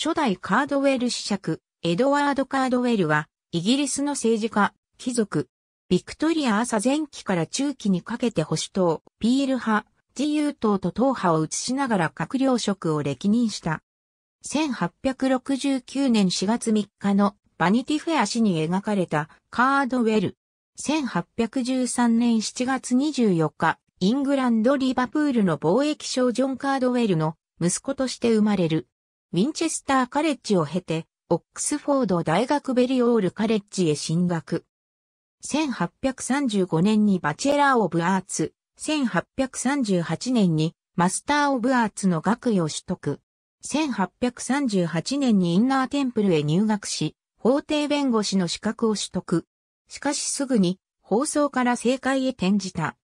初代カードウェル子爵、エドワード・カードウェルは、イギリスの政治家、貴族、ビクトリア朝前期から中期にかけて保守党、ピール派、自由党と党派を移しながら閣僚職を歴任した。1869年4月3日のバニティフェア誌に描かれたカードウェル。1813年7月24日、イングランド・リバプールの貿易商ジョン・カードウェルの息子として生まれる。ウィンチェスターカレッジを経て、オックスフォード大学ベリオールカレッジへ進学。1835年にバチェラー・オブ・アーツ、1838年にマスター・オブ・アーツの学位を取得。1838年にインナーテンプルへ入学し、法廷弁護士の資格を取得。しかしすぐに、放送から政界へ転じた。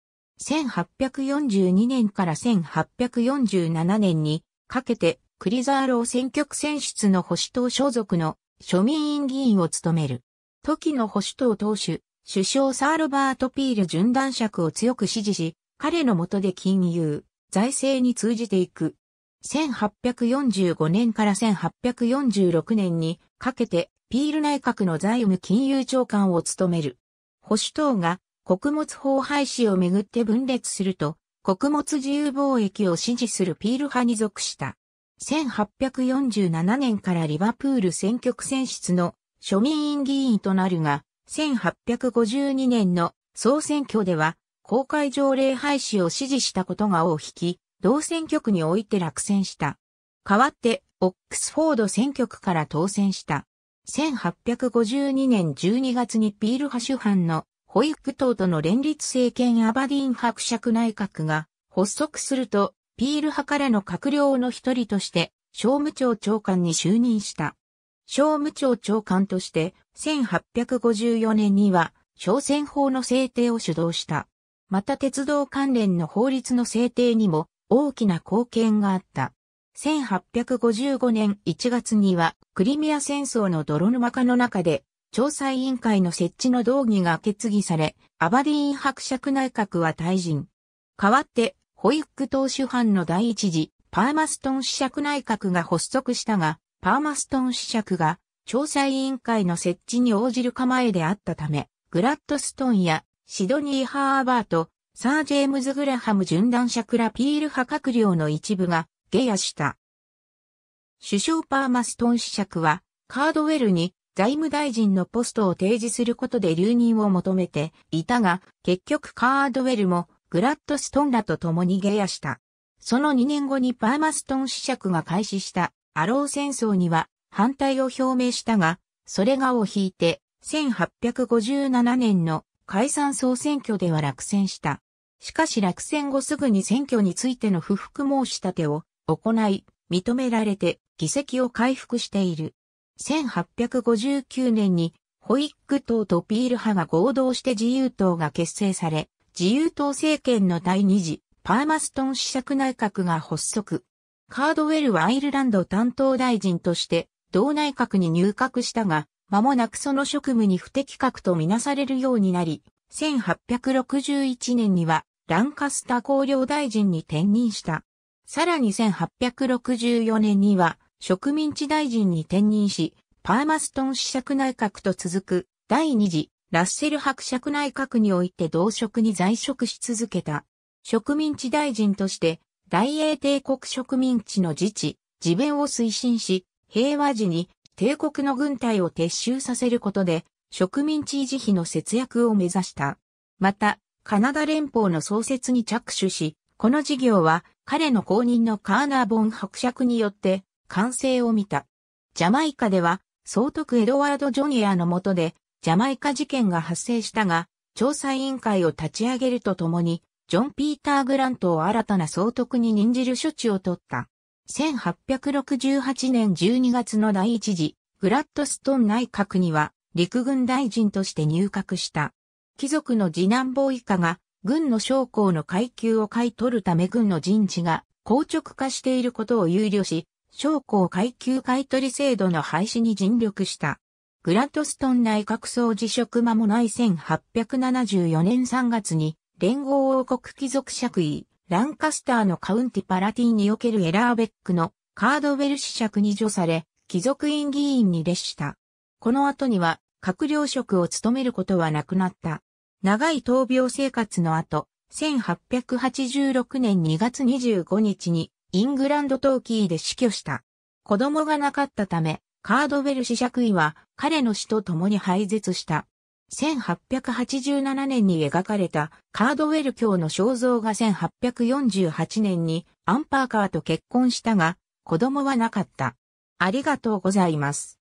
1842年から1847年にかけてクリザーロー選挙区選出の保守党所属の庶民院議員を務める。時の保守党党首、首相サールバート・ピール順断尺を強く支持し、彼の下で金融、財政に通じていく。1845年から1846年にかけてピール内閣の財務金融長官を務める。保守党が穀物法廃止をめぐって分裂すると、穀物自由貿易を支持するピール派に属した。1847年からリバプール選挙区選出の庶民院議員となるが、1852年の総選挙では、公開条例廃止を支持したことが大引き、同選挙区において落選した。代わって、オックスフォード選挙区から当選した。1852年12月にピール派主犯のホイッ党との連立政権アバディン伯爵内閣が発足するとピール派からの閣僚の一人として、商務庁長官に就任した。商務庁長官として、1854年には、商船法の制定を主導した。また鉄道関連の法律の制定にも大きな貢献があった。1855年1月には、クリミア戦争の泥沼化の中で、調査委員会の設置の動議が決議され、アバディーン伯爵内閣は退陣。代わって、ホイック投手班の第一次、パーマストン試着内閣が発足したが、パーマストン試着が調査委員会の設置に応じる構えであったため、グラッドストンやシドニー・ハーバート、サー・ジェームズ・グラハム順断者クラピール派閣僚の一部が下野した。首相パーマストン試着は、カードウェルに財務大臣のポストを提示することで留任を求めていたが、結局カードウェルもグラッドストンらと共に下野した。その2年後にパーマストン子爵が開始したアロー戦争には反対を表明したが、それがを引いて1857年の解散総選挙では落選した。しかし落選後すぐに選挙についての不服申し立てを行い、認められて議席を回復している。1859年にホイック党とピール派が合同して自由党が結成され、自由党政権の第2次、パーマストン施策内閣が発足。カードウェルはアイルランド担当大臣として、同内閣に入閣したが、間もなくその職務に不適格とみなされるようになり、1861年には、ランカスタ公領大臣に転任した。さらに1864年には、植民地大臣に転任し、パーマストン施策内閣と続く、第二次ラッセル伯爵内閣において同職に在職し続けた。植民地大臣として、大英帝国植民地の自治、自弁を推進し、平和時に帝国の軍隊を撤収させることで、植民地維持費の節約を目指した。また、カナダ連邦の創設に着手し、この事業は彼の後任のカーナーボン伯爵によって完成を見た。ジャマイカでは、総督エドワード・ジョニアの下で、ジャマイカ事件が発生したが、調査委員会を立ち上げるとともに、ジョン・ピーター・グラントを新たな総督に任じる処置を取った。1868年12月の第一次、グラッドストン内閣には、陸軍大臣として入閣した。貴族の次男坊以下が、軍の将校の階級を買い取るため軍の人事が硬直化していることを憂慮し、将校階級買取制度の廃止に尽力した。グラントストン内閣総辞職間もない1874年3月に、連合王国貴族爵位、ランカスターのカウンティパラティにおけるエラーベックのカードウェル子爵に除され、貴族院議員に列した。この後には、閣僚職を務めることはなくなった。長い闘病生活の後、1886年2月25日にイングランドトーキーで死去した。子供がなかったため、カードウェル氏爵位は彼の死と共に廃絶した。1887年に描かれたカードウェル卿の肖像が1848年にアンパーカーと結婚したが、子供はなかった。ありがとうございます。